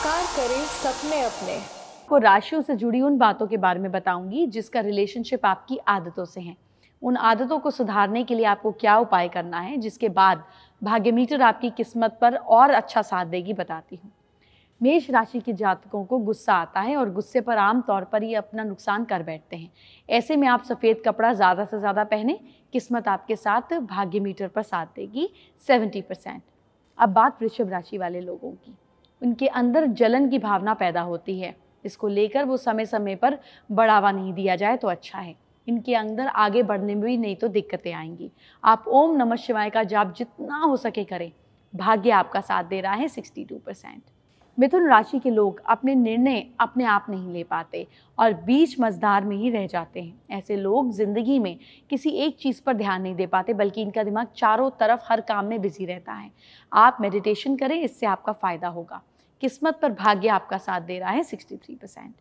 साकार करें सपने अपने को राशियों से जुड़ी उन बातों के बारे में बताऊंगी जिसका रिलेशनशिप आपकी आदतों से है उन आदतों को सुधारने के लिए आपको क्या उपाय करना है जिसके बाद भाग्य मीटर आपकी किस्मत पर और अच्छा साथ देगी बताती हूँ मेष राशि के जातकों को गुस्सा आता है और गुस्से पर आम तौर पर ये अपना नुकसान कर बैठते हैं ऐसे में आप सफ़ेद कपड़ा ज़्यादा से ज़्यादा पहने किस्मत आपके साथ भाग्य मीटर पर साथ देगी सेवेंटी परसेंट अब बात वृषभ राशि वाले लोगों की उनके अंदर जलन की भावना पैदा होती है इसको लेकर वो समय समय पर बढ़ावा नहीं दिया जाए तो अच्छा है इनके अंदर आगे बढ़ने में भी नहीं तो दिक्कतें आएंगी आप ओम नमः शिवाय का जाप जितना हो सके करें भाग्य आपका साथ दे रहा है सिक्सटी टू परसेंट मिथुन राशि के लोग अपने निर्णय अपने आप नहीं ले पाते और बीच मजदार में ही रह जाते हैं ऐसे लोग ज़िंदगी में किसी एक चीज़ पर ध्यान नहीं दे पाते बल्कि इनका दिमाग चारों तरफ हर काम में बिजी रहता है आप मेडिटेशन करें इससे आपका फ़ायदा होगा किस्मत पर भाग्य आपका साथ दे रहा है 63 परसेंट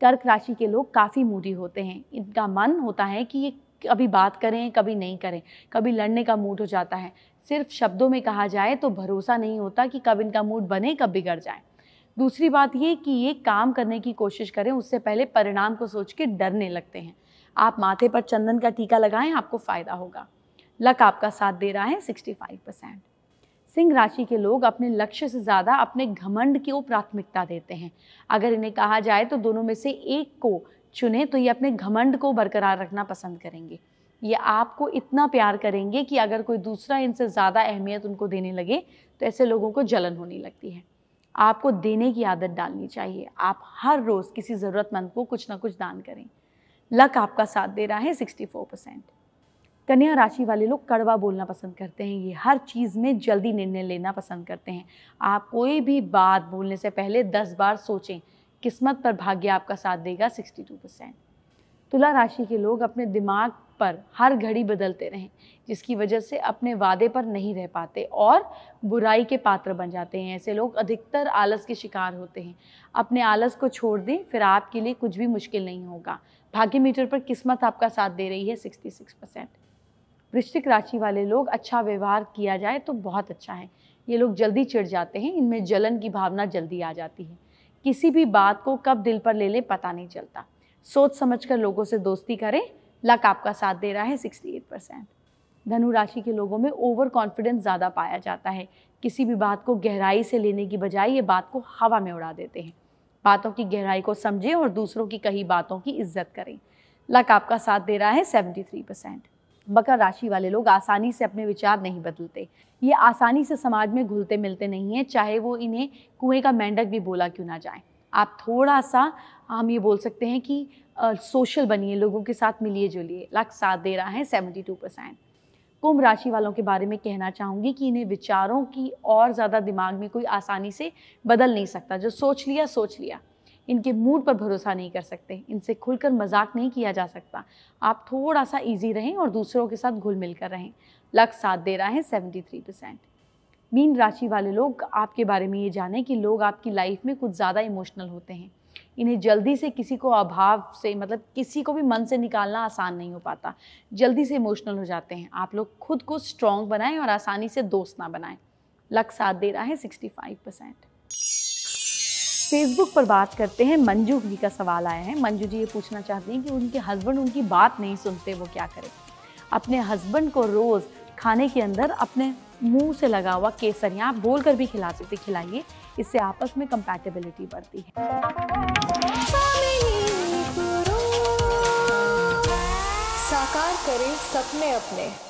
कर्क राशि के लोग काफ़ी मूडी होते हैं इनका मन होता है कि ये कभी बात करें कभी नहीं करें कभी लड़ने का मूड हो जाता है सिर्फ शब्दों में कहा जाए तो भरोसा नहीं होता कि कब इनका मूड बने कब बिगड़ जाए दूसरी बात ये कि ये काम करने की कोशिश करें उससे पहले परिणाम को सोच के डरने लगते हैं आप माथे पर चंदन का टीका लगाएं आपको फ़ायदा होगा लक आपका साथ दे रहा है फाइव परसेंट सिंह राशि के लोग अपने लक्ष्य से ज़्यादा अपने घमंड को प्राथमिकता देते हैं अगर इन्हें कहा जाए तो दोनों में से एक को चुने तो ये अपने घमंड को बरकरार रखना पसंद करेंगे ये आपको इतना प्यार करेंगे कि अगर कोई दूसरा इनसे ज़्यादा अहमियत उनको देने लगे तो ऐसे लोगों को जलन होने लगती है आपको देने की आदत डालनी चाहिए आप हर रोज़ किसी ज़रूरतमंद को कुछ ना कुछ दान करें लक आपका साथ दे रहा है सिक्सटी फोर परसेंट कन्या राशि वाले लोग कड़वा बोलना पसंद करते हैं ये हर चीज़ में जल्दी निर्णय लेना पसंद करते हैं आप कोई भी बात बोलने से पहले दस बार सोचें किस्मत पर भाग्य आपका साथ देगा सिक्सटी टू परसेंट तुला राशि के लोग अपने दिमाग पर हर घड़ी बदलते रहें जिसकी वजह से अपने वादे पर नहीं रह पाते और बुराई के पात्र बन जाते हैं ऐसे लोग अधिकतर आलस के शिकार होते हैं अपने आलस को छोड़ दें फिर आपके लिए कुछ भी मुश्किल नहीं होगा भाग्य मीटर पर किस्मत आपका साथ दे रही है सिक्सटी सिक्स परसेंट वृश्चिक राशि वाले लोग अच्छा व्यवहार किया जाए तो बहुत अच्छा है ये लोग जल्दी चिढ़ जाते हैं इनमें जलन की भावना जल्दी आ जाती है किसी भी बात को कब दिल पर ले लें पता नहीं चलता सोच समझ कर लोगों से दोस्ती करें लक आपका साथ दे रहा है सिक्सटी एट परसेंट धनु राशि के लोगों में ओवर कॉन्फिडेंस ज़्यादा पाया जाता है किसी भी बात को गहराई से लेने की बजाय ये बात को हवा में उड़ा देते हैं बातों की गहराई को समझें और दूसरों की कही बातों की इज्जत करें लक आपका साथ दे रहा है सेवेंटी थ्री परसेंट मकर राशि वाले लोग आसानी से अपने विचार नहीं बदलते ये आसानी से समाज में घुलते मिलते नहीं हैं चाहे वो इन्हें कुएं का मेंढक भी बोला क्यों ना जाए आप थोड़ा सा हम ये बोल सकते हैं कि आ, सोशल बनिए लोगों के साथ मिलिए जुलिए लाख साथ दे रहा है सेवेंटी टू परसेंट कुंभ राशि वालों के बारे में कहना चाहूँगी कि इन्हें विचारों की और ज़्यादा दिमाग में कोई आसानी से बदल नहीं सकता जो सोच लिया सोच लिया इनके मूड पर भरोसा नहीं कर सकते इनसे खुलकर मजाक नहीं किया जा सकता आप थोड़ा सा ईजी रहें और दूसरों के साथ घुल मिल कर रहें लक साथ दे रहा है सेवेंटी थ्री परसेंट मीन राशि वाले लोग आपके बारे में ये जाने कि लोग आपकी लाइफ में कुछ ज़्यादा इमोशनल होते हैं इन्हें जल्दी से किसी को अभाव से मतलब किसी को भी मन से निकालना आसान नहीं हो पाता जल्दी से इमोशनल हो जाते हैं आप लोग खुद को स्ट्रॉन्ग बनाएं और आसानी से दोस्त ना बनाएं लक साथ दे रहा है सिक्सटी फाइव परसेंट फेसबुक पर बात करते हैं मंजू जी का सवाल आया है मंजू जी ये पूछना चाहती हैं कि उनके हस्बैंड उनकी बात नहीं सुनते वो क्या करें अपने हस्बैंड को रोज़ खाने के अंदर अपने मुंह से लगा हुआ केसरिया आप बोल कर भी खिला सकते खिलाइए इससे आपस में कंपैटिबिलिटी बढ़ती है साकार करें सपने अपने